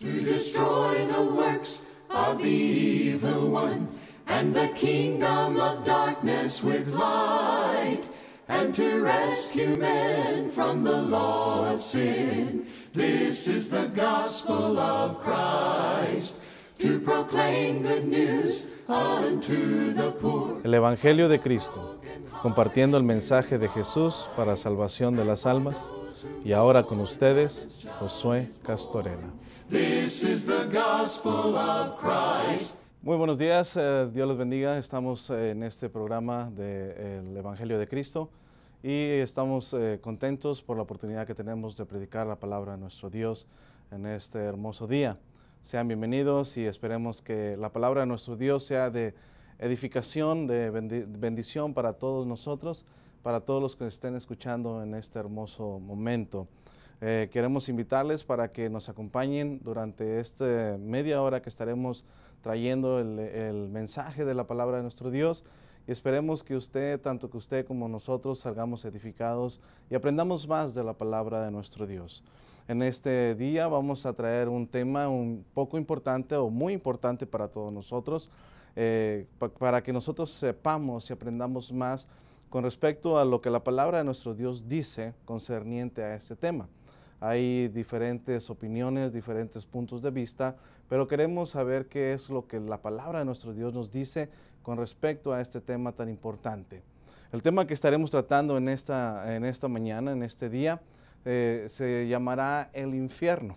to destroy the works of the evil one and the kingdom of darkness with light, and to rescue men from the law of sin. This is the gospel of Christ, to proclaim good news unto the poor. El Evangelio de Cristo, compartiendo el mensaje de Jesús para salvación de las almas, y ahora con ustedes, Josué Castorena. This is Muy buenos días, eh, Dios los bendiga. Estamos eh, en este programa del eh, Evangelio de Cristo y estamos contentos por la oportunidad que tenemos de predicar la palabra de nuestro Dios en este hermoso día. Sean bienvenidos y esperemos que la palabra de nuestro Dios sea de edificación, de bendición para todos nosotros, para todos los que estén escuchando en este hermoso momento. Eh, queremos invitarles para que nos acompañen durante esta media hora que estaremos trayendo el, mensaje de la palabra de nuestro Dios y esperemos que usted, tanto que usted como nosotros, salgamos edificados y aprendamos más de la palabra de nuestro Dios. En este día vamos a traer un tema un poco importante o muy importante para todos nosotros, eh, para que nosotros sepamos y aprendamos más con respecto a lo que la palabra de nuestro Dios dice concerniente a este tema. Hay diferentes opiniones, diferentes puntos de vista, pero queremos saber qué es lo que la palabra de nuestro Dios nos dice con respecto a este tema tan importante. El tema que estaremos tratando en esta, en esta mañana, en este día, eh, se llamará el infierno.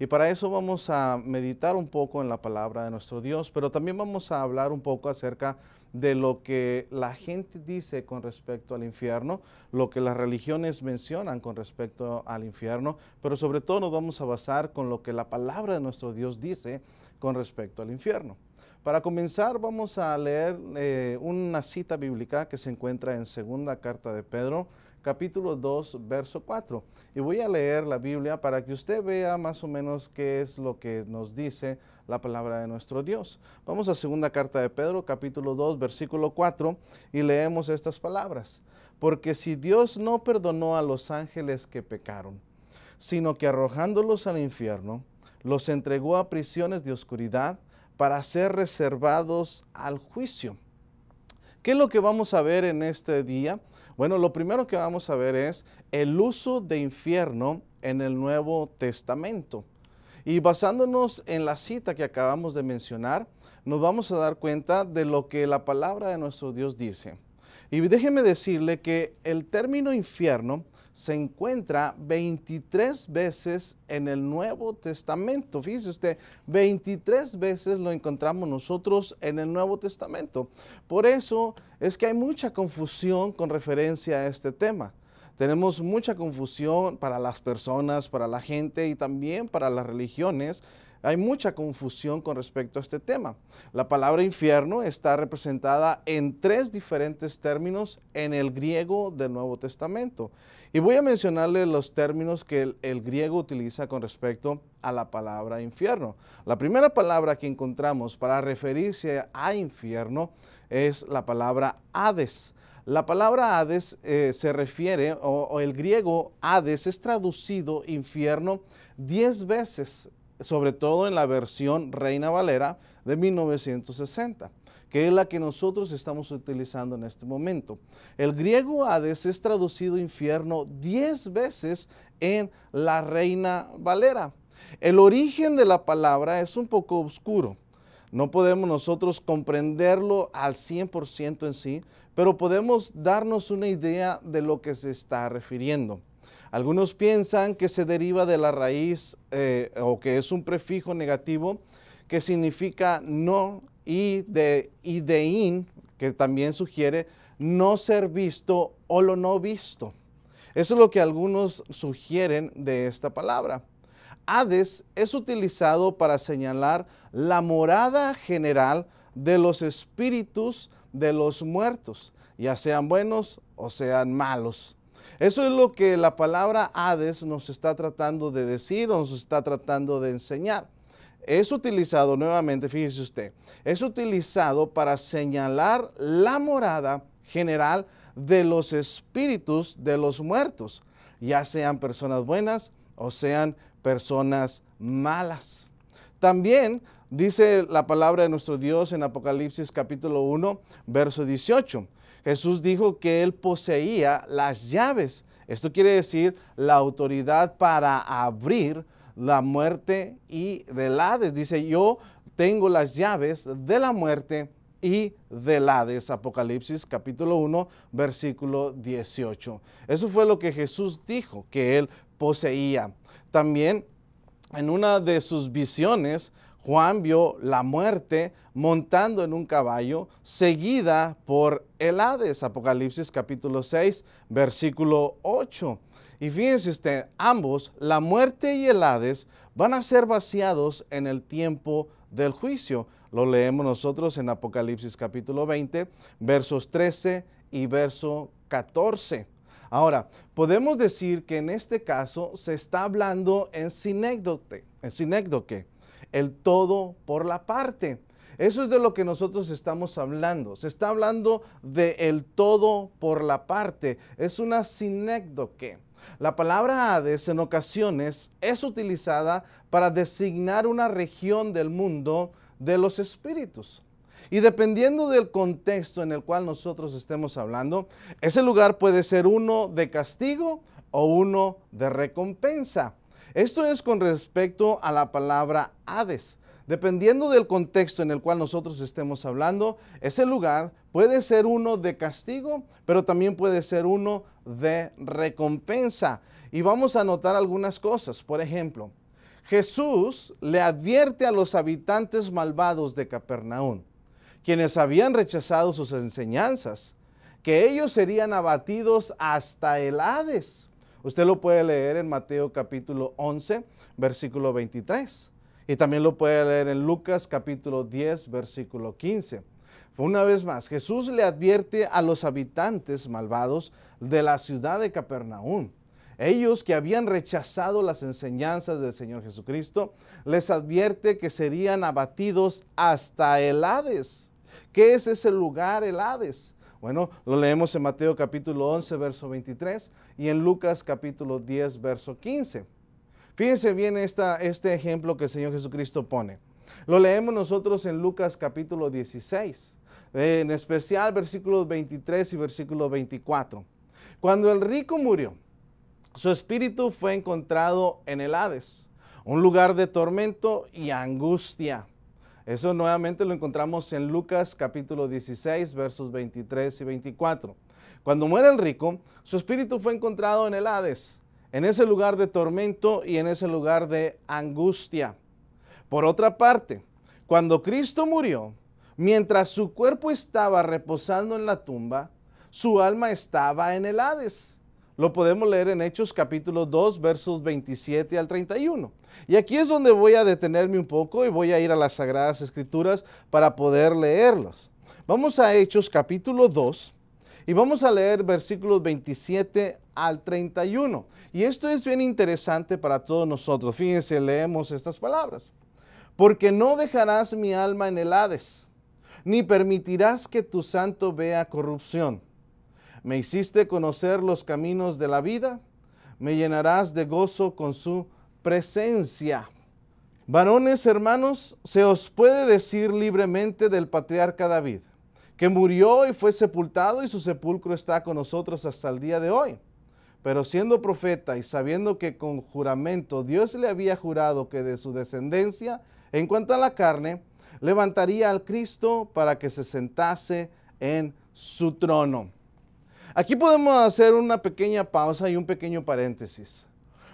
Y para eso vamos a meditar un poco en la palabra de nuestro Dios, pero también vamos a hablar un poco acerca de lo que la gente dice con respecto al infierno, lo que las religiones mencionan con respecto al infierno, pero sobre todo nos vamos a basar con lo que la palabra de nuestro Dios dice con respecto al infierno. Para comenzar vamos a leer eh, una cita bíblica que se encuentra en segunda carta de Pedro, capítulo 2, verso 4. Y voy a leer la Biblia para que usted vea más o menos qué es lo que nos dice la palabra de nuestro Dios. Vamos a segunda carta de Pedro, capítulo 2, versículo 4, y leemos estas palabras. Porque si Dios no perdonó a los ángeles que pecaron, sino que arrojándolos al infierno, los entregó a prisiones de oscuridad para ser reservados al juicio. ¿Qué es lo que vamos a ver en este día? Bueno, lo primero que vamos a ver es el uso de infierno en el Nuevo Testamento. Y basándonos en la cita que acabamos de mencionar, nos vamos a dar cuenta de lo que la palabra de nuestro Dios dice. Y déjeme decirle que el término infierno se encuentra 23 veces en el Nuevo Testamento. Fíjese usted, 23 veces lo encontramos nosotros en el Nuevo Testamento. Por eso es que hay mucha confusión con referencia a este tema. Tenemos mucha confusión para las personas, para la gente y también para las religiones hay mucha confusión con respecto a este tema. La palabra infierno está representada en tres diferentes términos en el griego del Nuevo Testamento. Y voy a mencionarle los términos que el, griego utiliza con respecto a la palabra infierno. La primera palabra que encontramos para referirse a infierno es la palabra Hades. La palabra Hades eh, se refiere, o, o el griego Hades es traducido infierno 10 veces, sobre todo en la versión Reina Valera de 1960 que es la que nosotros estamos utilizando en este momento. El griego Hades es traducido infierno 10 veces en la Reina Valera. El origen de la palabra es un poco oscuro. No podemos nosotros comprenderlo al 100% en sí, pero podemos darnos una idea de lo que se está refiriendo. Algunos piensan que se deriva de la raíz eh, o que es un prefijo negativo que significa no y de, y que también sugiere no ser visto o lo no visto. Eso es lo que algunos sugieren de esta palabra. Hades es utilizado para señalar la morada general de los espíritus de los muertos, ya sean buenos o sean malos. Eso es lo que la palabra Hades nos está tratando de decir, o nos está tratando de enseñar es utilizado nuevamente, fíjese usted, es utilizado para señalar la morada general de los espíritus de los muertos, ya sean personas buenas o sean personas malas. También dice la palabra de nuestro Dios en Apocalipsis capítulo 1, verso 18. Jesús dijo que él poseía las llaves. Esto quiere decir la autoridad para abrir la muerte y del Hades. Dice, yo tengo las llaves de la muerte y del Hades. Apocalipsis capítulo 1, versículo 18. Eso fue lo que Jesús dijo que él poseía. También en una de sus visiones, Juan vio la muerte montando en un caballo, seguida por el Hades. Apocalipsis capítulo 6, versículo 8. Y fíjense usted, ambos, la muerte y el Hades, van a ser vaciados en el tiempo del juicio. Lo leemos nosotros en Apocalipsis capítulo 20, versos 13 y verso 14. Ahora, podemos decir que en este caso se está hablando en sinécdote, en sinécdoque, el todo por la parte. Eso es de lo que nosotros estamos hablando. Se está hablando de el todo por la parte. Es una sinécdoque. La palabra Hades en ocasiones es utilizada para designar una región del mundo de los espíritus. Y dependiendo del contexto en el cual nosotros estemos hablando, ese lugar puede ser uno de castigo o uno de recompensa. Esto es con respecto a la palabra Hades. Dependiendo del contexto en el cual nosotros estemos hablando, ese lugar puede ser uno de castigo, pero también puede ser uno de recompensa. Y vamos a notar algunas cosas. Por ejemplo, Jesús le advierte a los habitantes malvados de Capernaum, quienes habían rechazado sus enseñanzas, que ellos serían abatidos hasta el Hades. Usted lo puede leer en Mateo capítulo 11, versículo 23. Y también lo puede leer en Lucas capítulo 10, versículo 15. Una vez más, Jesús le advierte a los habitantes malvados de la ciudad de Capernaum. Ellos que habían rechazado las enseñanzas del Señor Jesucristo, les advierte que serían abatidos hasta el Hades. ¿Qué es ese lugar, el Hades? Bueno, lo leemos en Mateo capítulo 11, verso 23 y en Lucas capítulo 10, verso 15. Fíjense bien este ejemplo que el Señor Jesucristo pone. Lo leemos nosotros en Lucas capítulo 16, en especial versículos 23 y versículo 24. Cuando el rico murió, su espíritu fue encontrado en el Hades, un lugar de tormento y angustia. Eso nuevamente lo encontramos en Lucas capítulo 16, versos 23 y 24. Cuando muere el rico, su espíritu fue encontrado en el Hades, en ese lugar de tormento y en ese lugar de angustia. Por otra parte, cuando Cristo murió, mientras su cuerpo estaba reposando en la tumba, su alma estaba en el Hades. Lo podemos leer en Hechos capítulo 2, versos 27 al 31. Y aquí es donde voy a detenerme un poco y voy a ir a las Sagradas Escrituras para poder leerlos. Vamos a Hechos capítulo 2, y vamos a leer versículos 27 al 31. Y esto es bien interesante para todos nosotros. Fíjense, leemos estas palabras. Porque no dejarás mi alma en el Hades, ni permitirás que tu santo vea corrupción. Me hiciste conocer los caminos de la vida, me llenarás de gozo con su presencia. Varones hermanos, se os puede decir libremente del patriarca David que murió y fue sepultado y su sepulcro está con nosotros hasta el día de hoy. Pero siendo profeta y sabiendo que con juramento Dios le había jurado que de su descendencia, en cuanto a la carne, levantaría al Cristo para que se sentase en su trono. Aquí podemos hacer una pequeña pausa y un pequeño paréntesis.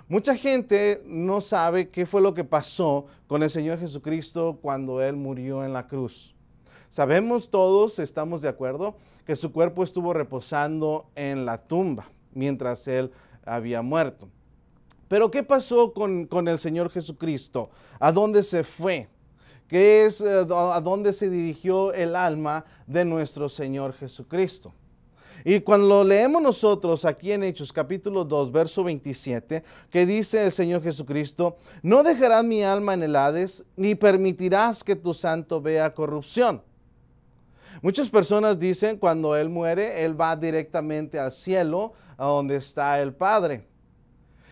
Mucha gente no sabe qué fue lo que pasó con el Señor Jesucristo cuando Él murió en la cruz. Sabemos todos, estamos de acuerdo, que su cuerpo estuvo reposando en la tumba mientras él había muerto. Pero ¿qué pasó con, el Señor Jesucristo? ¿A dónde se fue? ¿Qué es eh, a dónde se dirigió el alma de nuestro Señor Jesucristo? Y cuando lo leemos nosotros aquí en Hechos capítulo 2, verso 27, que dice el Señor Jesucristo, no dejarás mi alma en el Hades, ni permitirás que tu santo vea corrupción. Muchas personas dicen cuando Él muere, Él va directamente al cielo, a donde está el Padre.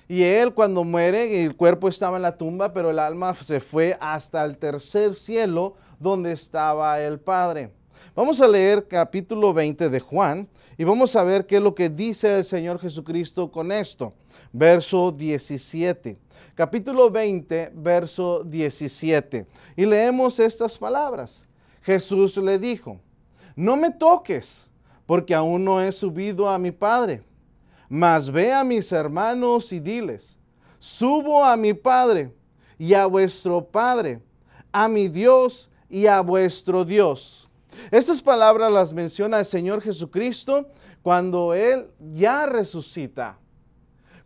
Y él cuando muere, el cuerpo estaba en la tumba, pero el alma se fue hasta el tercer cielo donde estaba el Padre. Vamos a leer capítulo 20 de Juan y vamos a ver qué es lo que dice el Señor Jesucristo con esto. Verso 17. Capítulo 20, verso 17. Y leemos estas palabras. Jesús le dijo, no me toques, porque aún no he subido a mi Padre. Mas ve a mis hermanos y diles, subo a mi Padre y a vuestro Padre, a mi Dios y a vuestro Dios. Estas palabras las menciona el Señor Jesucristo cuando Él ya resucita.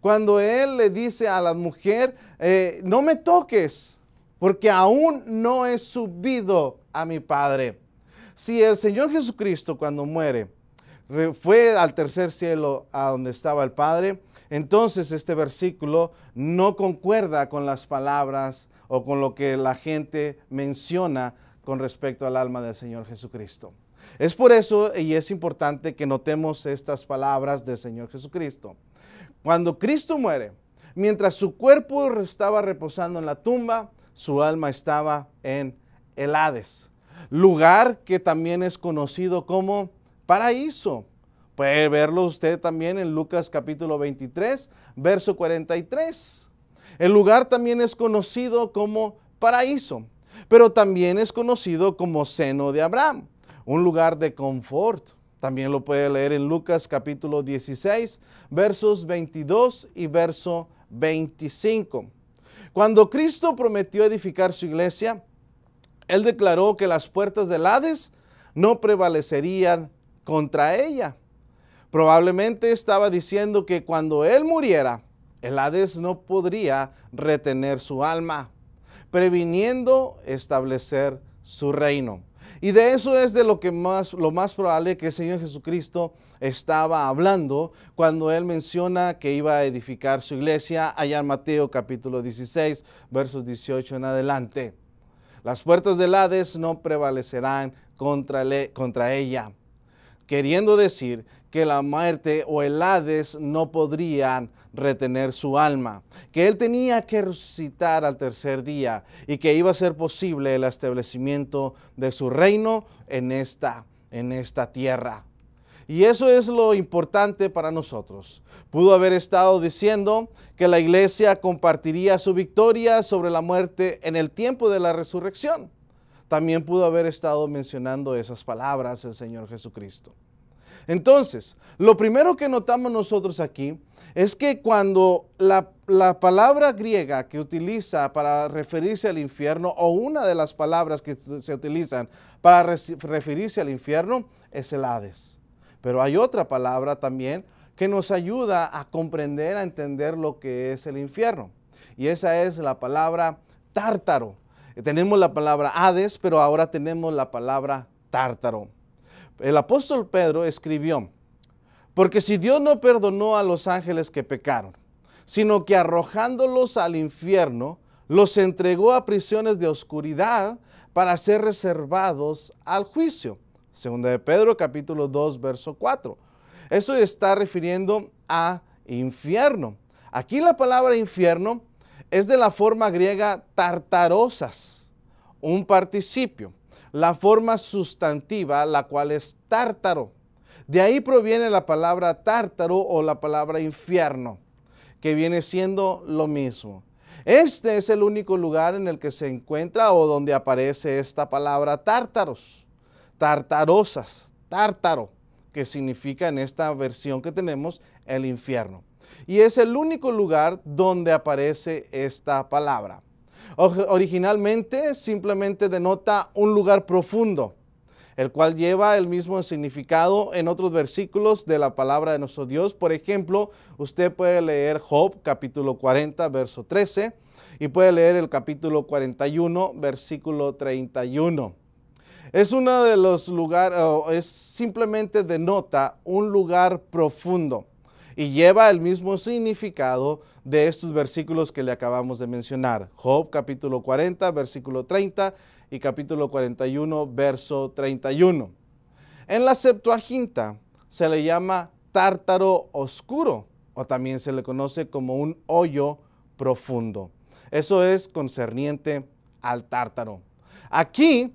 Cuando Él le dice a la mujer, eh, no me toques, porque aún no he subido a mi Padre. Si el Señor Jesucristo cuando muere fue al tercer cielo a donde estaba el Padre, entonces este versículo no concuerda con las palabras o con lo que la gente menciona con respecto al alma del Señor Jesucristo. Es por eso y es importante que notemos estas palabras del Señor Jesucristo. Cuando Cristo muere, mientras su cuerpo estaba reposando en la tumba, su alma estaba en el Hades lugar que también es conocido como paraíso. Puede verlo usted también en Lucas capítulo 23, verso 43. El lugar también es conocido como paraíso, pero también es conocido como seno de Abraham, un lugar de confort. También lo puede leer en Lucas capítulo 16, versos 22 y verso 25. Cuando Cristo prometió edificar su iglesia, él declaró que las puertas del Hades no prevalecerían contra ella. Probablemente estaba diciendo que cuando él muriera, el Hades no podría retener su alma, previniendo establecer su reino. Y de eso es de lo que más lo más probable que el Señor Jesucristo estaba hablando cuando él menciona que iba a edificar su iglesia allá en Mateo capítulo 16, versos 18 en adelante. Las puertas del Hades no prevalecerán contra, ella. Queriendo decir que la muerte o el Hades no podrían retener su alma, que él tenía que resucitar al tercer día y que iba a ser posible el establecimiento de su reino en esta tierra. Y eso es lo importante para nosotros. Pudo haber estado diciendo que la iglesia compartiría su victoria sobre la muerte en el tiempo de la resurrección. También pudo haber estado mencionando esas palabras el Señor Jesucristo. Entonces, lo primero que notamos nosotros aquí es que cuando la, palabra griega que utiliza para referirse al infierno, o una de las palabras que se utilizan para referirse al infierno, es el Hades. Pero hay otra palabra también que nos ayuda a comprender, a entender lo que es el infierno. Y esa es la palabra tártaro. Eh, tenemos la palabra Hades, pero ahora tenemos la palabra tártaro. El apóstol Pedro escribió, porque si Dios no perdonó a los ángeles que pecaron, sino que arrojándolos al infierno, los entregó a prisiones de oscuridad para ser reservados al juicio. Segunda de Pedro, capítulo 2, verso 4. Eso está refiriendo a infierno. Aquí la palabra infierno es de la forma griega tartarosas, un participio. La forma sustantiva, la cual es tártaro. De ahí proviene la palabra tártaro o la palabra infierno, que viene siendo lo mismo. Este es el único lugar en el que se encuentra o donde aparece esta palabra tártaros tartarosas, tártaro, que significa en esta versión que tenemos el infierno. Y es el único lugar donde aparece esta palabra. Originalmente simplemente denota un lugar profundo, el cual lleva el mismo significado en otros versículos de la palabra de nuestro Dios. Por ejemplo, usted puede leer Job capítulo 40, verso 13, y puede leer el capítulo 41, versículo 31. Es uno de los lugares, es simplemente denota un lugar profundo y lleva el mismo significado de estos versículos que le acabamos de mencionar. Job capítulo 40, versículo 30 y capítulo 41, verso 31. En la Septuaginta se le llama tártaro oscuro o también se le conoce como un hoyo profundo. Eso es concerniente al tártaro. Aquí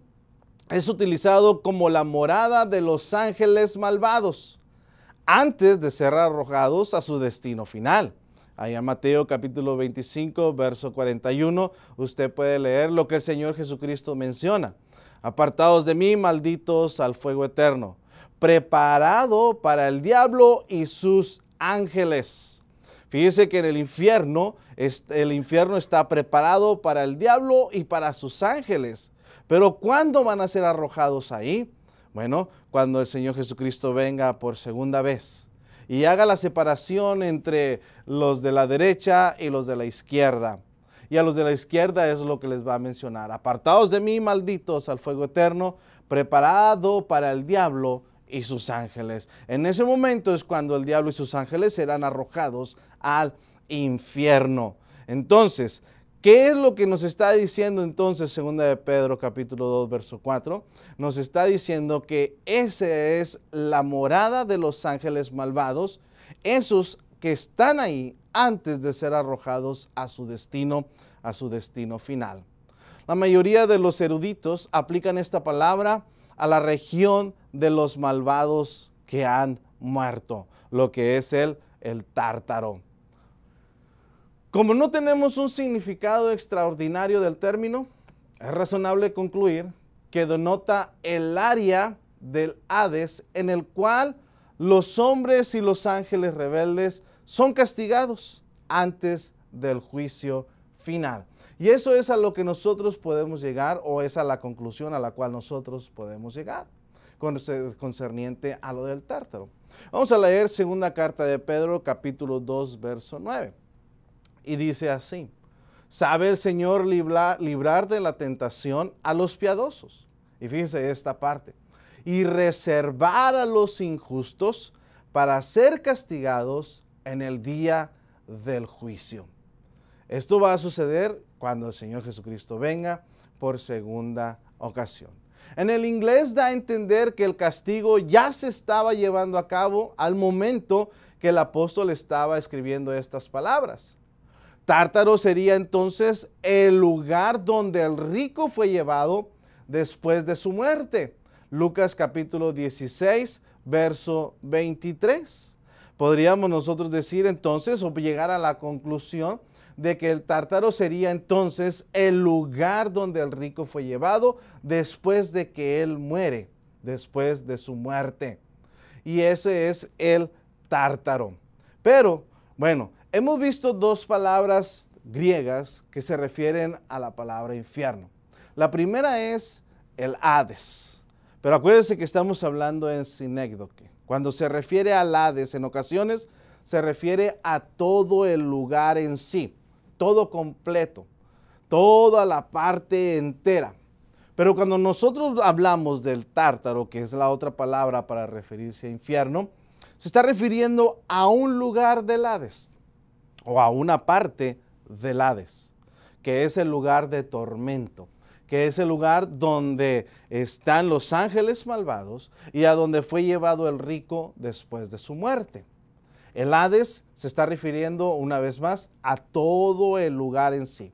es utilizado como la morada de los ángeles malvados, antes de ser arrojados a su destino final. Allá en Mateo capítulo 25, verso 41, usted puede leer lo que el Señor Jesucristo menciona. Apartados de mí, malditos al fuego eterno, preparado para el diablo y sus ángeles. Fíjese que en el infierno, el infierno está preparado para el diablo y para sus ángeles. Pero ¿cuándo van a ser arrojados ahí? Bueno, cuando el Señor Jesucristo venga por segunda vez y haga la separación entre los de la derecha y los de la izquierda. Y a los de la izquierda es lo que les va a mencionar. Apartados de mí, malditos, al fuego eterno, preparado para el diablo y sus ángeles. En ese momento es cuando el diablo y sus ángeles serán arrojados al infierno. Entonces, ¿Qué es lo que nos está diciendo entonces segunda de Pedro capítulo 2 verso 4? Nos está diciendo que esa es la morada de los ángeles malvados, esos que están ahí antes de ser arrojados a su destino, a su destino final. La mayoría de los eruditos aplican esta palabra a la región de los malvados que han muerto, lo que es el, el tártaro. Como no tenemos un significado extraordinario del término, es razonable concluir que denota el área del Hades en el cual los hombres y los ángeles rebeldes son castigados antes del juicio final. Y eso es a lo que nosotros podemos llegar o es a la conclusión a la cual nosotros podemos llegar concerniente a lo del tártaro. Vamos a leer segunda carta de Pedro capítulo 2 verso 9 y dice así, sabe el Señor librar, de la tentación a los piadosos. Y fíjense esta parte, y reservar a los injustos para ser castigados en el día del juicio. Esto va a suceder cuando el Señor Jesucristo venga por segunda ocasión. En el inglés da a entender que el castigo ya se estaba llevando a cabo al momento que el apóstol estaba escribiendo estas palabras. Tártaro sería entonces el lugar donde el rico fue llevado después de su muerte. Lucas capítulo 16, verso 23. Podríamos nosotros decir entonces o llegar a la conclusión de que el tártaro sería entonces el lugar donde el rico fue llevado después de que él muere, después de su muerte. Y ese es el tártaro. Pero, bueno, Hemos visto dos palabras griegas que se refieren a la palabra infierno. La primera es el Hades, pero acuérdense que estamos hablando en sinécdoque. Cuando se refiere al Hades, en ocasiones se refiere a todo el lugar en sí, todo completo, toda la parte entera. Pero cuando nosotros hablamos del tártaro, que es la otra palabra para referirse a infierno, se está refiriendo a un lugar del Hades, o a una parte del Hades, que es el lugar de tormento, que es el lugar donde están los ángeles malvados y a donde fue llevado el rico después de su muerte. El Hades se está refiriendo una vez más a todo el lugar en sí,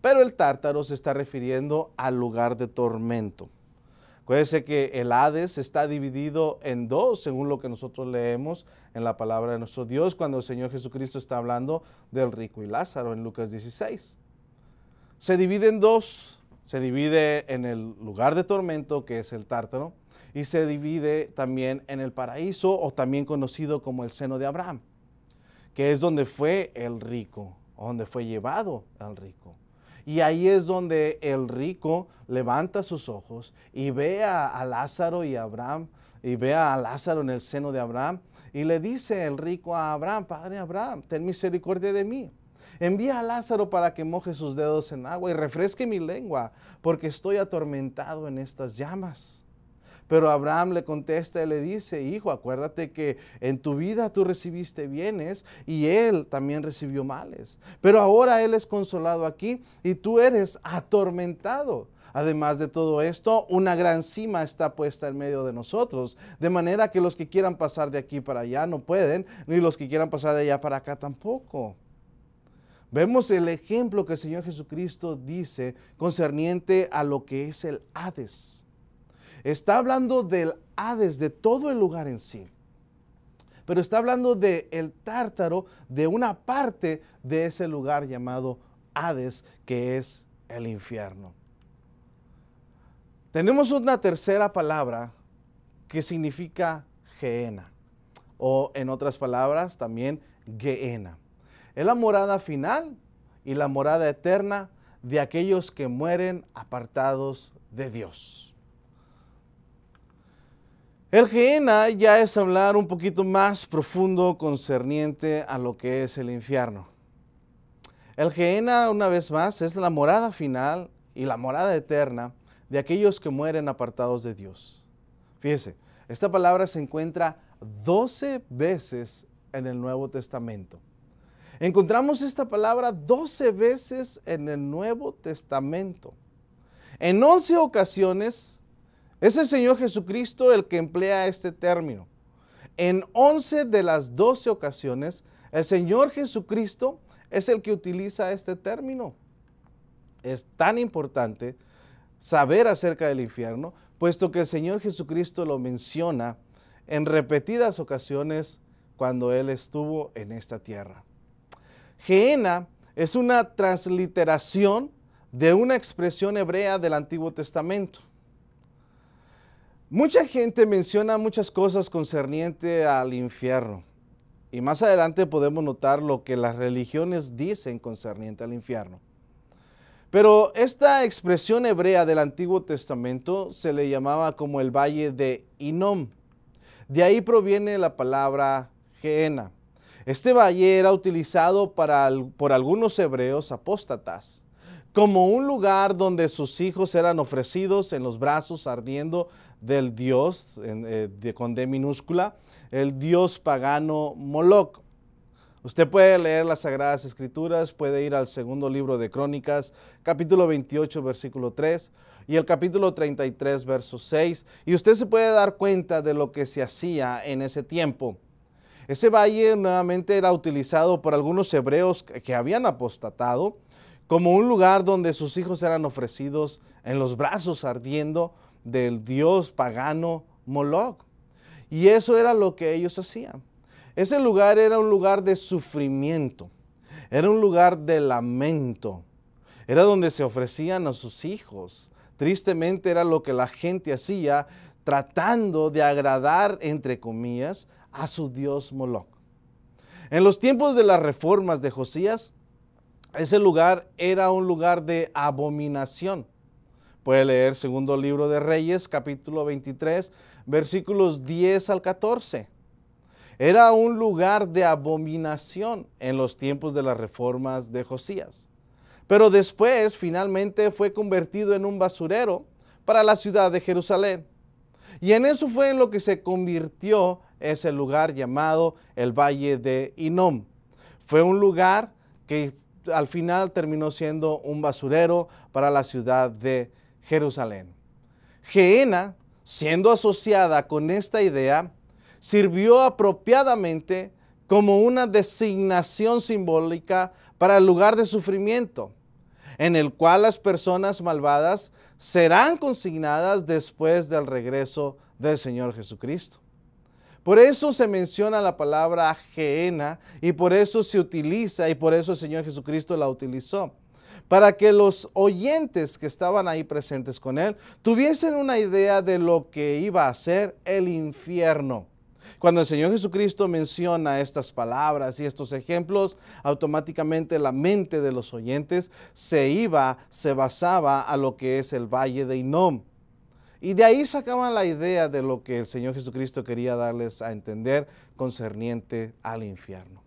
pero el tártaro se está refiriendo al lugar de tormento. Acuérdense que el Hades está dividido en dos, según lo que nosotros leemos en la palabra de nuestro Dios, cuando el Señor Jesucristo está hablando del rico y Lázaro en Lucas 16. Se divide en dos, se divide en el lugar de tormento, que es el tártaro, y se divide también en el paraíso, o también conocido como el seno de Abraham, que es donde fue el rico, donde fue llevado al rico. Y ahí es donde el rico levanta sus ojos y ve a, Lázaro y a Abraham, y ve a Lázaro en el seno de Abraham, y le dice el rico a Abraham, Padre Abraham, ten misericordia de mí. Envía a Lázaro para que moje sus dedos en agua y refresque mi lengua, porque estoy atormentado en estas llamas. Pero Abraham le contesta y le dice, hijo, acuérdate que en tu vida tú recibiste bienes y él también recibió males. Pero ahora él es consolado aquí y tú eres atormentado. Además de todo esto, una gran cima está puesta en medio de nosotros, de manera que los que quieran pasar de aquí para allá no pueden, ni los que quieran pasar de allá para acá tampoco. Vemos el ejemplo que el Señor Jesucristo dice concerniente a lo que es el Hades. Está hablando del Hades, de todo el lugar en sí. Pero está hablando del tártaro, de una parte de ese lugar llamado Hades, que es el infierno. Tenemos una tercera palabra que significa Geena, o en otras palabras también Geena. Es la morada final y la morada eterna de aquellos que mueren apartados de Dios. El Gehenna ya es hablar un poquito más profundo concerniente a lo que es el infierno. El Gehenna, una vez más, es la morada final y la morada eterna de aquellos que mueren apartados de Dios. Fíjese, esta palabra se encuentra 12 veces en el Nuevo Testamento. Encontramos esta palabra 12 veces en el Nuevo Testamento. En 11 ocasiones es el Señor Jesucristo el que emplea este término. En 11 de las 12 ocasiones, el Señor Jesucristo es el que utiliza este término. Es tan importante saber acerca del infierno, puesto que el Señor Jesucristo lo menciona en repetidas ocasiones cuando Él estuvo en esta tierra. Geena es una transliteración de una expresión hebrea del Antiguo Testamento. Mucha gente menciona muchas cosas concerniente al infierno. Y más adelante podemos notar lo que las religiones dicen concerniente al infierno. Pero esta expresión hebrea del Antiguo Testamento se le llamaba como el valle de Inom. De ahí proviene la palabra Geena. Este valle era utilizado por algunos hebreos apóstatas como un lugar donde sus hijos eran ofrecidos en los brazos ardiendo del dios eh, de, con D minúscula, el dios pagano Moloch. Usted puede leer las Sagradas Escrituras, puede ir al segundo libro de Crónicas, capítulo 28, versículo 3, y el capítulo 33, verso 6, y usted se puede dar cuenta de lo que se hacía en ese tiempo. Ese valle nuevamente era utilizado por algunos hebreos que habían apostatado como un lugar donde sus hijos eran ofrecidos en los brazos ardiendo del dios pagano Moloch. Y eso era lo que ellos hacían. Ese lugar era un lugar de sufrimiento, era un lugar de lamento, era donde se ofrecían a sus hijos. Tristemente era lo que la gente hacía tratando de agradar, entre comillas, a su dios Moloch. En los tiempos de las reformas de Josías, ese lugar era un lugar de abominación. Puede leer segundo libro de Reyes, capítulo 23, versículos 10 al 14. Era un lugar de abominación en los tiempos de las reformas de Josías. Pero después finalmente fue convertido en un basurero para la ciudad de Jerusalén. Y en eso fue en lo que se convirtió ese lugar llamado el Valle de Inom. Fue un lugar que al final terminó siendo un basurero para la ciudad de Jerusalén. Jerusalén. Geena, siendo asociada con esta idea, sirvió apropiadamente como una designación simbólica para el lugar de sufrimiento, en el cual las personas malvadas serán consignadas después del regreso del Señor Jesucristo. Por eso se menciona la palabra Geena y por eso se utiliza y por eso el Señor Jesucristo la utilizó para que los oyentes que estaban ahí presentes con él tuviesen una idea de lo que iba a ser el infierno. Cuando el Señor Jesucristo menciona estas palabras y estos ejemplos, automáticamente la mente de los oyentes se iba, se basaba a lo que es el valle de Inom. Y de ahí sacaban la idea de lo que el Señor Jesucristo quería darles a entender concerniente al infierno.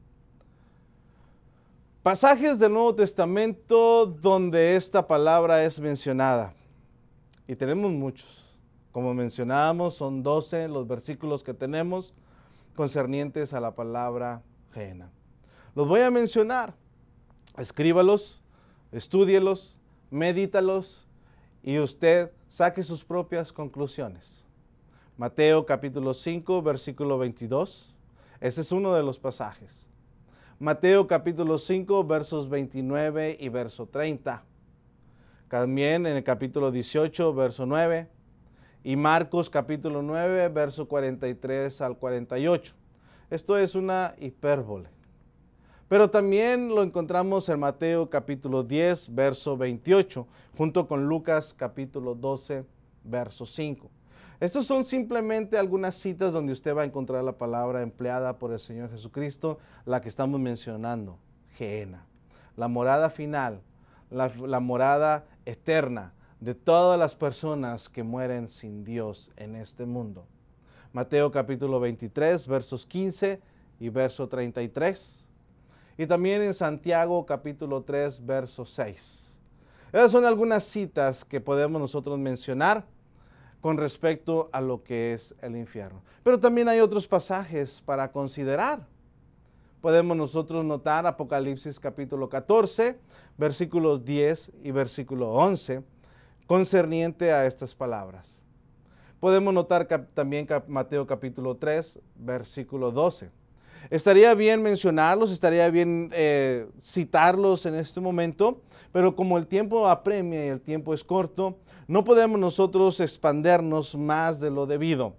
Pasajes del Nuevo Testamento donde esta palabra es mencionada. Y tenemos muchos. Como mencionábamos, son 12 los versículos que tenemos concernientes a la palabra Jena. Los voy a mencionar. Escríbalos, estúdielos, medítalos y usted saque sus propias conclusiones. Mateo capítulo 5, versículo 22. Ese es uno de los pasajes. Mateo capítulo 5, versos 29 y verso 30. También en el capítulo 18, verso 9. Y Marcos capítulo 9, verso 43 al 48. Esto es una hipérbole. Pero también lo encontramos en Mateo capítulo 10, verso 28, junto con Lucas capítulo 12, verso 5. Estos son simplemente algunas citas donde usted va a encontrar la palabra empleada por el Señor Jesucristo, la que estamos mencionando, Geena, la morada final, la, morada eterna de todas las personas que mueren sin Dios en este mundo. Mateo capítulo 23, versos 15 y verso 33. Y también en Santiago capítulo 3, verso 6. Esas son algunas citas que podemos nosotros mencionar con respecto a lo que es el infierno. Pero también hay otros pasajes para considerar. Podemos nosotros notar Apocalipsis capítulo 14, versículos 10 y versículo 11, concerniente a estas palabras. Podemos notar también Mateo capítulo 3, versículo 12. Estaría bien mencionarlos, estaría bien eh, citarlos en este momento, pero como el tiempo apremia y el tiempo es corto, no podemos nosotros expandernos más de lo debido.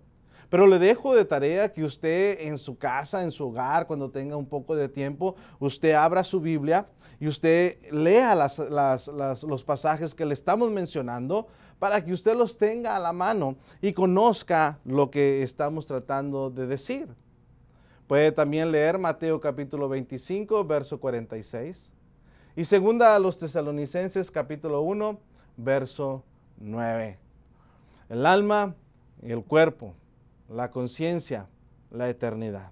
Pero le dejo de tarea que usted en su casa, en su hogar, cuando tenga un poco de tiempo, usted abra su Biblia y usted lea los pasajes que le estamos mencionando para que usted los tenga a la mano y conozca lo que estamos tratando de decir. Puede también leer Mateo capítulo 25, verso 46. Y segunda a los tesalonicenses capítulo 1, verso 9. El alma y el cuerpo, la conciencia, la eternidad.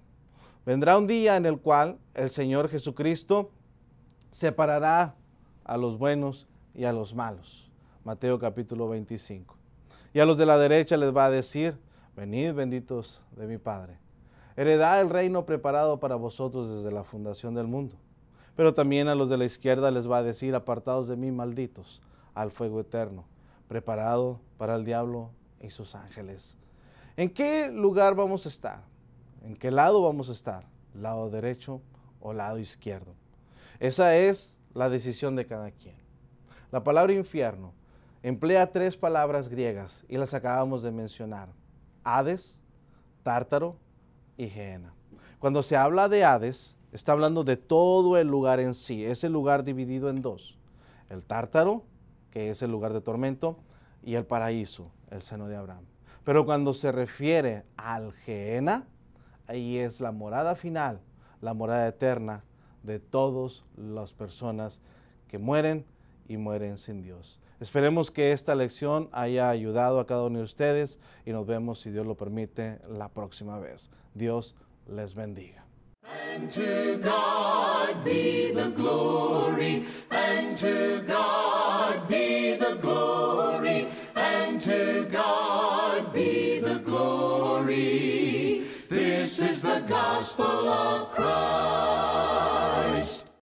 Vendrá un día en el cual el Señor Jesucristo separará a los buenos y a los malos. Mateo capítulo 25. Y a los de la derecha les va a decir, venid benditos de mi Padre heredad el reino preparado para vosotros desde la fundación del mundo. Pero también a los de la izquierda les va a decir, apartados de mí, malditos, al fuego eterno, preparado para el diablo y sus ángeles. ¿En qué lugar vamos a estar? ¿En qué lado vamos a estar? ¿Lado derecho o lado izquierdo? Esa es la decisión de cada quien. La palabra infierno emplea tres palabras griegas y las acabamos de mencionar. Hades, tártaro y Cuando se habla de Hades, está hablando de todo el lugar en sí, ese lugar dividido en dos. El tártaro, que es el lugar de tormento, y el paraíso, el seno de Abraham. Pero cuando se refiere al Gehenna, ahí es la morada final, la morada eterna de todas las personas que mueren y mueren sin Dios. Esperemos que esta lección haya ayudado a cada uno de ustedes y nos vemos, si Dios lo permite, la próxima vez. Dios les bendiga.